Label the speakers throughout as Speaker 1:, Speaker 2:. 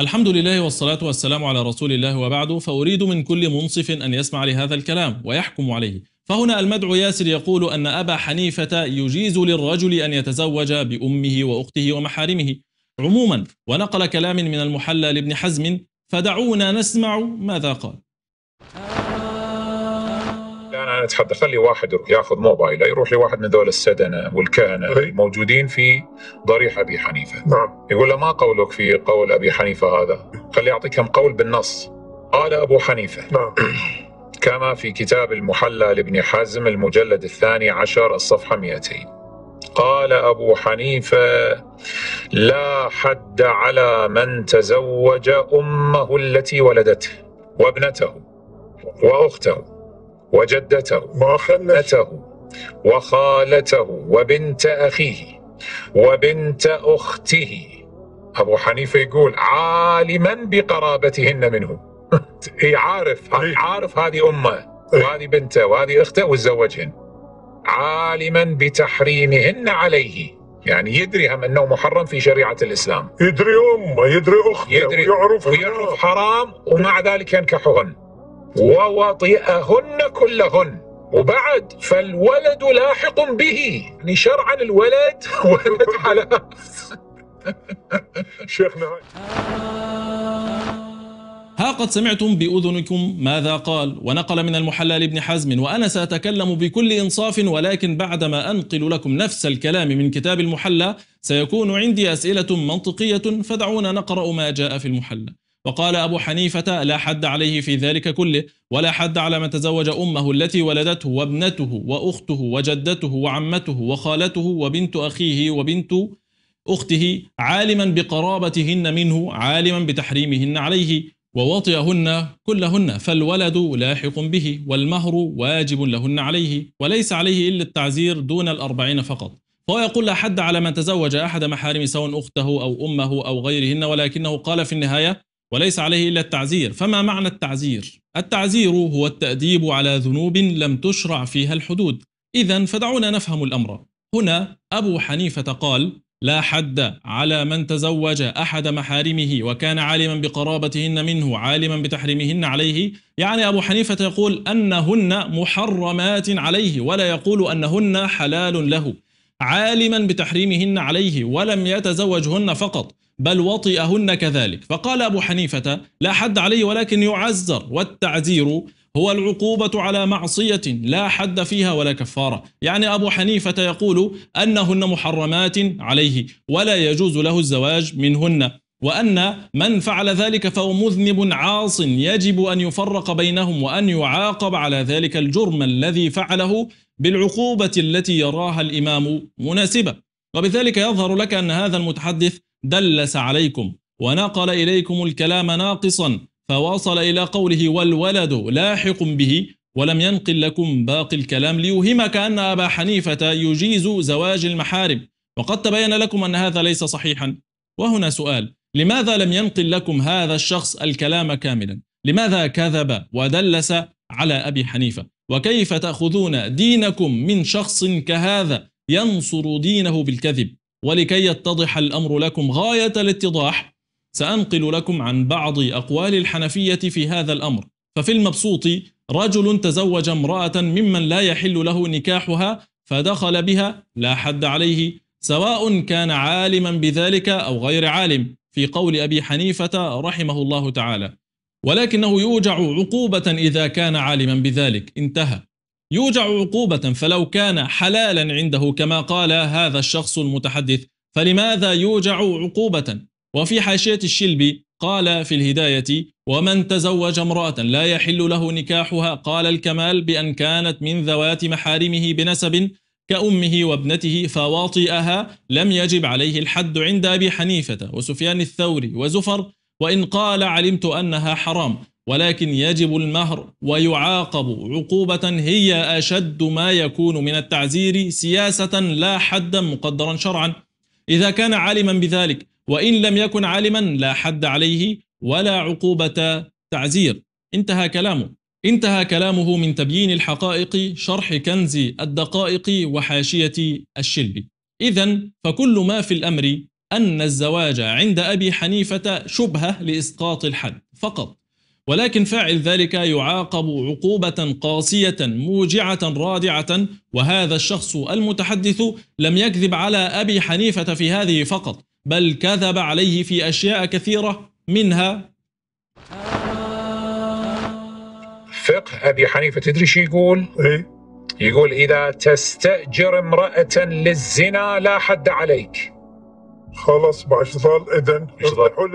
Speaker 1: الحمد لله والصلاة والسلام على رسول الله وبعد فأريد من كل منصف أن يسمع لهذا الكلام ويحكم عليه فهنا المدعو ياسر يقول أن أبا حنيفة يجيز للرجل أن يتزوج بأمه وأخته ومحارمه عموما ونقل كلام من المحلى لابن حزم فدعونا نسمع ماذا قال
Speaker 2: ما اتحدى خلي واحد يروح ياخذ موبايله يروح لواحد من ذول السدنه والكهنه الموجودين في ضريح ابي حنيفه نعم. يقول له ما قولك في قول ابي حنيفه هذا خلي اعطيكم قول بالنص قال ابو حنيفه نعم كما في كتاب المحلى لابن حزم المجلد الثاني عشر الصفحه 200 قال أبو حنيفة لا حد على من تزوج أمه التي ولدته وابنته وأخته وجدته وخلته وخالته وبنت أخيه وبنت أخته أبو حنيفة يقول عالما بقرابتهن منه عارف عارف هذه أمه وهذه بنته وهذه أخته وتزوجهن عالما بتحريمهن عليه يعني يدري هم انه محرم في شريعه الاسلام يدري امه يدري اخته يدري ويعرف, ويعرف حرام ومع ذلك ينكحهن ووطئهن كلهن وبعد فالولد لاحق به
Speaker 1: يعني شرعا الولد ولد على شيخنا ها قد سمعتم بأذنكم ماذا قال ونقل من المحلال ابن حزم وأنا سأتكلم بكل إنصاف ولكن بعدما أنقل لكم نفس الكلام من كتاب المحلى سيكون عندي أسئلة منطقية فدعونا نقرأ ما جاء في المحلى وقال أبو حنيفة لا حد عليه في ذلك كله ولا حد على من تزوج أمه التي ولدته وابنته وأخته وجدته وعمته وخالته وبنت أخيه وبنت أخته عالما بقرابتهن منه عالما بتحريمهن عليه ووطئهن كلهن فالولد لاحق به والمهر واجب لهن عليه وليس عليه إلا التعزير دون الأربعين فقط فهو يقول لا حد على من تزوج أحد محارم سواء أخته أو أمه أو غيرهن ولكنه قال في النهاية وليس عليه إلا التعزير فما معنى التعزير؟ التعزير هو التأديب على ذنوب لم تشرع فيها الحدود إذا فدعونا نفهم الأمر هنا أبو حنيفة قال لا حد على من تزوج أحد محارمه وكان عالما بقرابتهن منه عالما بتحريمهن عليه يعني أبو حنيفة يقول أنهن محرمات عليه ولا يقول أنهن حلال له عالما بتحريمهن عليه ولم يتزوجهن فقط بل وطئهن كذلك فقال أبو حنيفة لا حد عليه ولكن يعزر والتعزير هو العقوبة على معصية لا حد فيها ولا كفارة يعني أبو حنيفة يقول أنهن محرمات عليه ولا يجوز له الزواج منهن وأن من فعل ذلك فهو مذنب عاص يجب أن يفرق بينهم وأن يعاقب على ذلك الجرم الذي فعله بالعقوبة التي يراها الإمام مناسبة وبذلك يظهر لك أن هذا المتحدث دلس عليكم ونقل إليكم الكلام ناقصا فواصل إلى قوله والولد لاحق به ولم ينقل لكم باقي الكلام ليوهمك أن أبا حنيفة يجيز زواج المحارب وقد تبين لكم أن هذا ليس صحيحا وهنا سؤال لماذا لم ينقل لكم هذا الشخص الكلام كاملا لماذا كذب ودلس على أبي حنيفة وكيف تأخذون دينكم من شخص كهذا ينصر دينه بالكذب ولكي يتضح الأمر لكم غاية الاتضاح سأنقل لكم عن بعض أقوال الحنفية في هذا الأمر ففي المبسوط رجل تزوج امرأة ممن لا يحل له نكاحها فدخل بها لا حد عليه سواء كان عالما بذلك أو غير عالم في قول أبي حنيفة رحمه الله تعالى ولكنه يوجع عقوبة إذا كان عالما بذلك انتهى يوجع عقوبة فلو كان حلالا عنده كما قال هذا الشخص المتحدث فلماذا يوجع عقوبة وفي حاشية الشلبي قال في الهداية ومن تزوج امرأة لا يحل له نكاحها قال الكمال بأن كانت من ذوات محارمه بنسب كأمه وابنته فواطئها لم يجب عليه الحد عند أبي حنيفة وسفيان الثوري وزفر وإن قال علمت أنها حرام ولكن يجب المهر ويعاقب عقوبة هي أشد ما يكون من التعزير سياسة لا حد مقدرا شرعا إذا كان عالما بذلك وإن لم يكن عالما لا حد عليه ولا عقوبة تعزير انتهى كلامه انتهى كلامه من تبيين الحقائق شرح كنز الدقائق وحاشية الشلبي إذا فكل ما في الأمر أن الزواج عند أبي حنيفة شبهة لإسقاط الحد فقط ولكن فاعل ذلك يعاقب عقوبة قاسية موجعة رادعة وهذا الشخص المتحدث لم يكذب على أبي حنيفة في هذه فقط بل كذب عليه في أشياء كثيرة منها
Speaker 2: فقه أبي حنيفة تدري شو يقول؟ إيه؟ يقول إذا تستأجر امرأة للزنا لا حد عليك خلاص بعد اذا ارتاحوا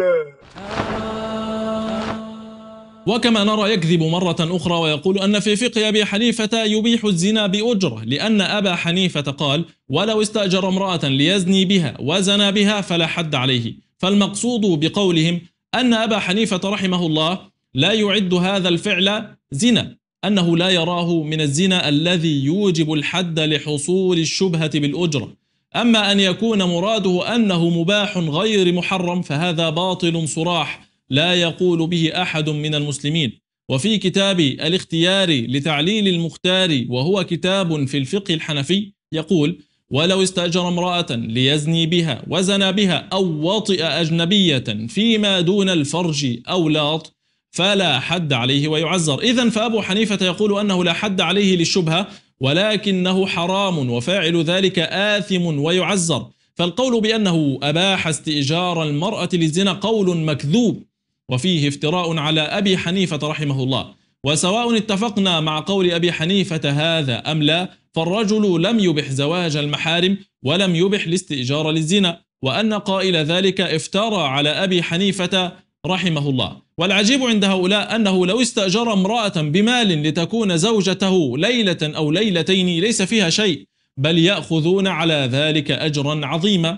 Speaker 1: وكما نرى يكذب مرة أخرى ويقول أن في فقه أبي حنيفة يبيح الزنا بأجرة لأن أبا حنيفة قال ولو استأجر امرأة ليزني بها وزنى بها فلا حد عليه فالمقصود بقولهم أن أبا حنيفة رحمه الله لا يعد هذا الفعل زنا أنه لا يراه من الزنا الذي يوجب الحد لحصول الشبهة بالأجرة أما أن يكون مراده أنه مباح غير محرم فهذا باطل صراح لا يقول به أحد من المسلمين وفي كتاب الاختيار لتعليل المختار وهو كتاب في الفقه الحنفي يقول ولو استأجر امرأة ليزني بها وزنى بها أو وطئ أجنبية فيما دون الفرج أو لاط فلا حد عليه ويعزر إذا فأبو حنيفة يقول أنه لا حد عليه للشبهة ولكنه حرام وفاعل ذلك آثم ويعزر فالقول بأنه أباح استئجار المرأة للزنا قول مكذوب وفيه افتراء على أبي حنيفة رحمه الله وسواء اتفقنا مع قول أبي حنيفة هذا أم لا فالرجل لم يبح زواج المحارم ولم يبح الاستئجار للزنا وأن قائل ذلك افترى على أبي حنيفة رحمه الله والعجيب عند هؤلاء أنه لو استأجر امرأة بمال لتكون زوجته ليلة أو ليلتين ليس فيها شيء بل يأخذون على ذلك أجرا عظيما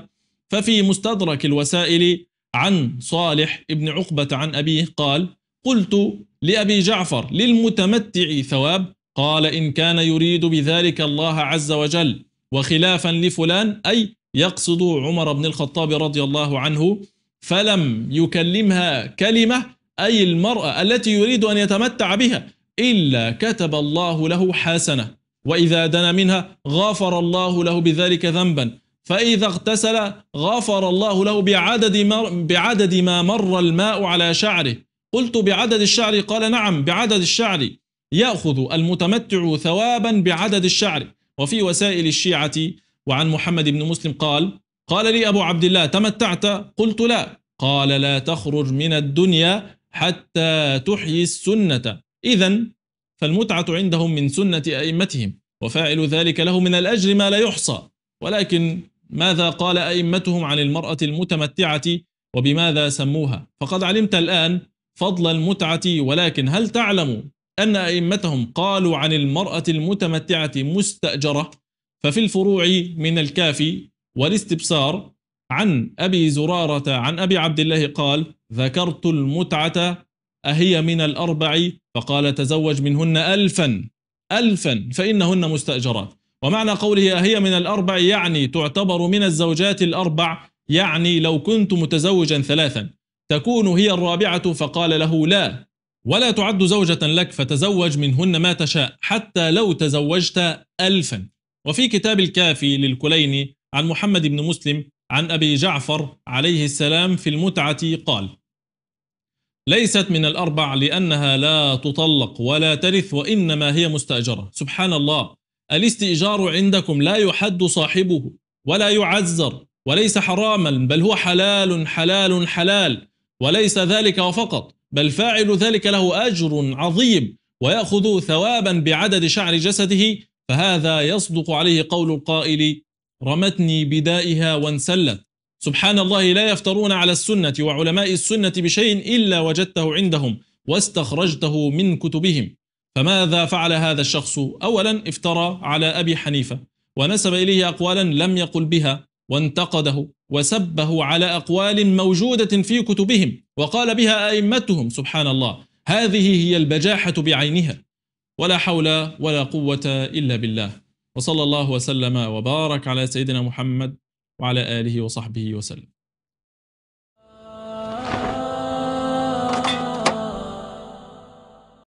Speaker 1: ففي مستدرك الوسائل عن صالح ابن عقبة عن أبيه قال قلت لأبي جعفر للمتمتع ثواب قال إن كان يريد بذلك الله عز وجل وخلافا لفلان أي يقصد عمر بن الخطاب رضي الله عنه فلم يكلمها كلمة أي المرأة التي يريد أن يتمتع بها إلا كتب الله له حسنة وإذا دنا منها غفر الله له بذلك ذنبا فإذا اغتسل غفر الله له بعدد, مر بعدد ما مر الماء على شعره قلت بعدد الشعر قال نعم بعدد الشعر يأخذ المتمتع ثوابا بعدد الشعر وفي وسائل الشيعة وعن محمد بن مسلم قال قال لي أبو عبد الله تمتعت قلت لا قال لا تخرج من الدنيا حتى تحيي السنة إذا فالمتعة عندهم من سنة أئمتهم وفاعل ذلك له من الأجر ما لا يحصى ولكن ماذا قال أئمتهم عن المرأة المتمتعة وبماذا سموها فقد علمت الآن فضل المتعة ولكن هل تعلم أن أئمتهم قالوا عن المرأة المتمتعة مستأجرة ففي الفروع من الكافي والاستبصار عن أبي زرارة عن أبي عبد الله قال ذكرت المتعة أهي من الأربع فقال تزوج منهن ألفا ألفا فإنهن مستأجرات ومعنى قوله هي من الأربع يعني تعتبر من الزوجات الأربع يعني لو كنت متزوجا ثلاثا تكون هي الرابعة فقال له لا ولا تعد زوجة لك فتزوج منهن ما تشاء حتى لو تزوجت ألفا وفي كتاب الكافي للكليني عن محمد بن مسلم عن أبي جعفر عليه السلام في المتعة قال ليست من الأربع لأنها لا تطلق ولا ترث وإنما هي مستأجرة سبحان الله الاستئجار عندكم لا يحد صاحبه ولا يعزر وليس حراما بل هو حلال حلال حلال وليس ذلك فقط بل فاعل ذلك له أجر عظيم ويأخذ ثوابا بعدد شعر جسده فهذا يصدق عليه قول القائل رمتني بدائها وانسلت سبحان الله لا يفترون على السنة وعلماء السنة بشيء إلا وجدته عندهم واستخرجته من كتبهم فماذا فعل هذا الشخص؟ أولا افترى على أبي حنيفة ونسب إليه أقوالا لم يقل بها وانتقده وسبه على أقوال موجودة في كتبهم وقال بها أئمتهم سبحان الله هذه هي البجاحة بعينها ولا حول ولا قوة إلا بالله وصلى الله وسلم وبارك على سيدنا محمد وعلى آله وصحبه وسلم